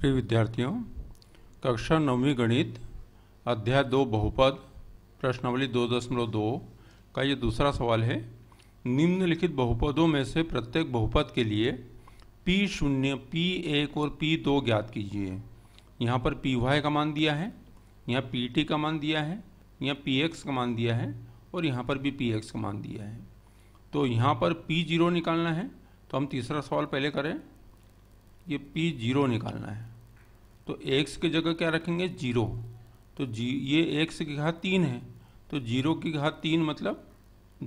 प्रिय विद्यार्थियों कक्षा नौवीं गणित अध्याय दो बहुपद प्रश्नावली दो दशमलव दो का ये दूसरा सवाल है निम्नलिखित बहुपदों में से प्रत्येक बहुपद के लिए पी शून्य पी एक और पी दो ज्ञात कीजिए यहाँ पर पी वाई का मान दिया है यहाँ पी टी का मान दिया है यहाँ पी एक्स का मान दिया है और यहाँ पर भी पी एक्स का मान दिया है तो यहाँ पर पी जीरो निकालना है तो हम तीसरा सवाल पहले करें ये पी जीरो निकालना है तो x की जगह क्या रखेंगे जीरो तो जी ये एक्स की घात तीन है तो जीरो की घात तीन मतलब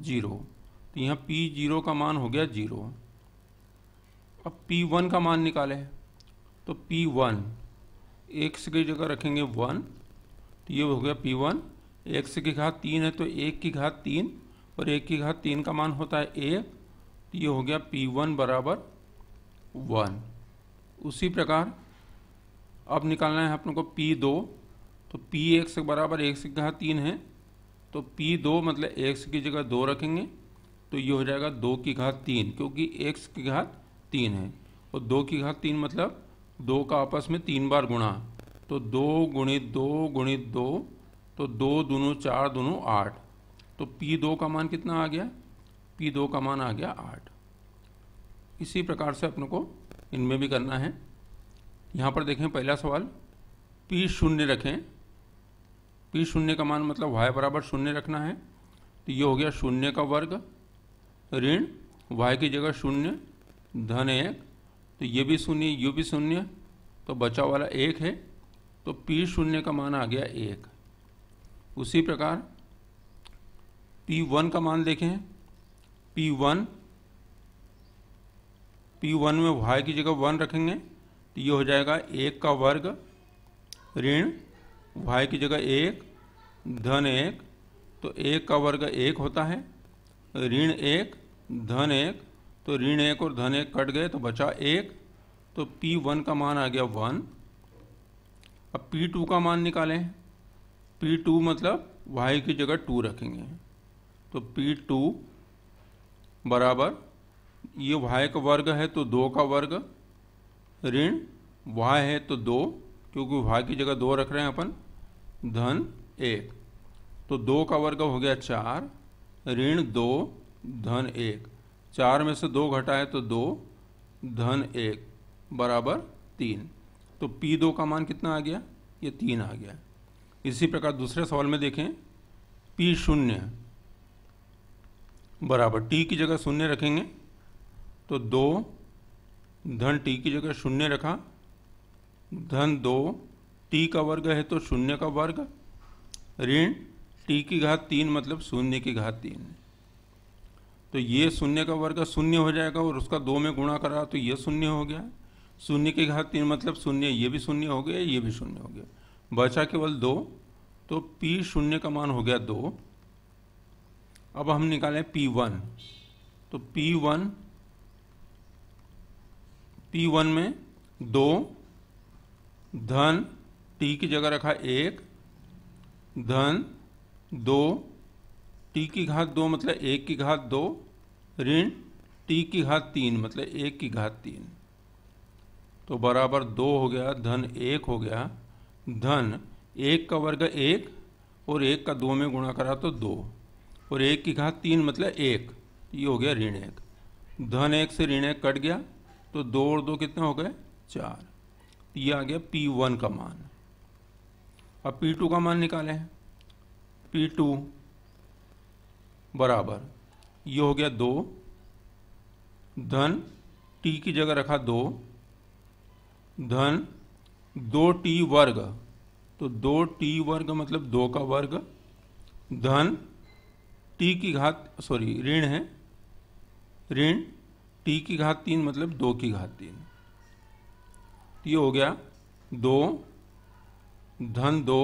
जीरो तो यहाँ पी जीरो का मान हो गया जीरो अब पी वन का मान निकाले तो पी वन एक्स की जगह रखेंगे वन तो ये हो गया पी वन एक्स की घात तीन है तो एक की घात तीन और एक की घात तीन का मान होता है एक तो ये हो गया पी वन बराबर वन उसी प्रकार अब निकालना है अपने को पी दो तो पी से बराबर एक से कहा तीन है तो पी दो मतलब एक्स की जगह दो रखेंगे तो ये हो जाएगा दो की घात तीन क्योंकि एक्स की घात तीन है और दो की घात तीन मतलब दो का आपस में तीन बार गुणा तो दो गुणित दो गुणित दो तो दो दोनों चार दोनों आठ तो पी दो का मान कितना आ गया पी दो का मान आ गया आठ इसी प्रकार से अपने को इनमें भी करना है यहाँ पर देखें पहला सवाल पी शून्य रखें पी शून्य का मान मतलब वाई बराबर शून्य रखना है तो ये हो गया शून्य का वर्ग ऋण वाई की जगह शून्य धन एक तो ये भी शून्य ये भी शून्य तो बचा वाला एक है तो पी शून्य का मान आ गया एक उसी प्रकार पी वन का मान देखें पी वन पी वन में वाई की जगह वन रखेंगे तो ये हो जाएगा एक का वर्ग ऋण वाई की जगह एक धन एक तो एक का वर्ग एक होता है ऋण एक धन एक तो ऋण एक और धन एक कट गए तो बचा एक तो पी वन का मान आ गया वन अब पी टू का मान निकालें पी टू मतलब वाई की जगह टू रखेंगे तो पी टू बराबर ये वाई का वर्ग है तो दो का वर्ग ऋण वहा है तो दो क्योंकि वहा की जगह दो रख रहे हैं अपन धन एक तो दो का वर्ग हो गया चार ऋण दो धन एक चार में से दो घटाए तो दो धन एक बराबर तीन तो पी दो का मान कितना आ गया ये तीन आ गया इसी प्रकार दूसरे सवाल में देखें पी शून्य बराबर टी की जगह शून्य रखेंगे तो दो धन टी की जगह शून्य रखा धन दो टी का वर्ग है तो शून्य का वर्ग ऋण टी की घात तीन मतलब शून्य की घात तीन तो ये शून्य का वर्ग शून्य हो जाएगा और उसका दो में गुणा करा तो ये शून्य हो गया शून्य की घात तीन मतलब शून्य ये भी शून्य हो गया ये भी शून्य हो गया बचा केवल दो तो पी शून्य का मान हो गया दो अब हम निकालें पी वन तो पी वन टी वन में दो धन टी की जगह रखा एक धन दो टी की घात दो मतलब एक की घात दो ऋण टी की घात तीन मतलब एक की घात तीन तो बराबर दो हो गया धन एक हो गया धन एक का वर्ग एक और एक का दो में गुणा करा तो दो और एक की घात तीन मतलब एक ये हो गया ऋण एक धन एक से ऋण एक कट गया तो दो और दो कितने हो गए चार तो ये आ गया पी वन का मान अब पी टू का मान निकालें पी टू बराबर ये हो गया दो धन टी की जगह रखा दो धन दो टी वर्ग तो दो टी वर्ग मतलब दो का वर्ग धन टी की घात सॉरी ऋण है ऋण टी की घात तीन मतलब दो की घात तीन तो ये हो गया दो धन दो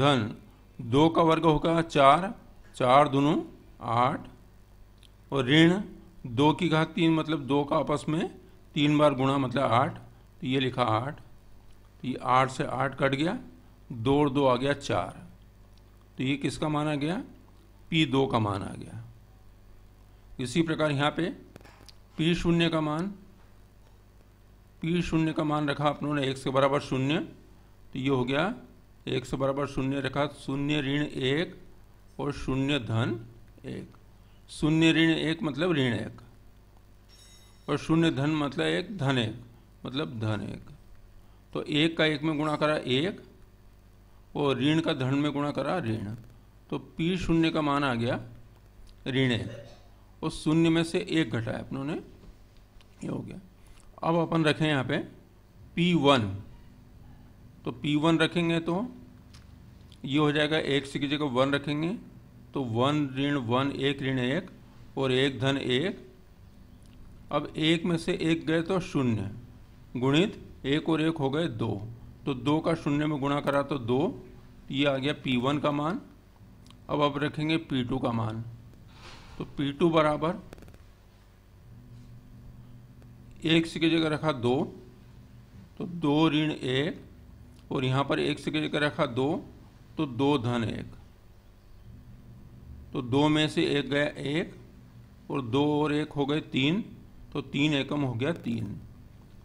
धन दो का वर्ग होगा चार चार दोनों आठ और ऋण दो की घात तीन मतलब दो का आपस में तीन बार गुणा मतलब आठ तो ये लिखा आठ तो ये आठ से आठ कट गया दो और दो आ गया चार तो ये किसका माना गया पी दो का माना गया इसी प्रकार यहाँ पे पी शून्य का मान पी शून्य का मान रखा आप लोगों ने एक्स के बराबर शून्य तो ये हो गया एक से बराबर शून्य रखा शून्य ऋण एक और शून्य धन एक शून्य ऋण एक मतलब ऋण एक और शून्य धन मतलब एक धन एक मतलब धन एक तो एक का एक में गुणा करा एक और ऋण का धन में गुणा करा ऋण तो पी शून्य का मान आ गया ऋण एक और शून्य में से एक घटाया अपनों ने ये हो गया अब अपन रखें यहाँ पे P1 तो P1 रखेंगे तो ये हो जाएगा एक से की जगह वन रखेंगे तो वन ऋण वन एक ऋण एक और एक धन एक अब एक में से एक गए तो शून्य गुणित एक और एक हो गए दो तो दो का शून्य में गुणा करा तो दो ये आ गया P1 का मान अब अब रखेंगे P2 का मान तो P2 बराबर एक्स की जगह रखा दो तो दो ऋण एक और यहाँ पर एक की जगह रखा दो तो दो धन एक तो दो में से एक गया एक और दो और एक हो गए तीन तो तीन एकम हो गया तीन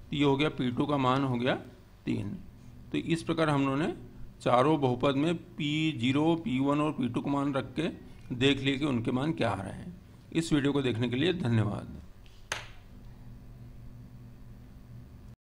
तो ये हो गया पी टू का मान हो गया तीन तो इस प्रकार हम लोगों ने चारों बहुपद में पी जीरो पी वन और पी टू का मान रख के देख लिए कि उनके मान क्या आ रहे हैं इस वीडियो को देखने के लिए धन्यवाद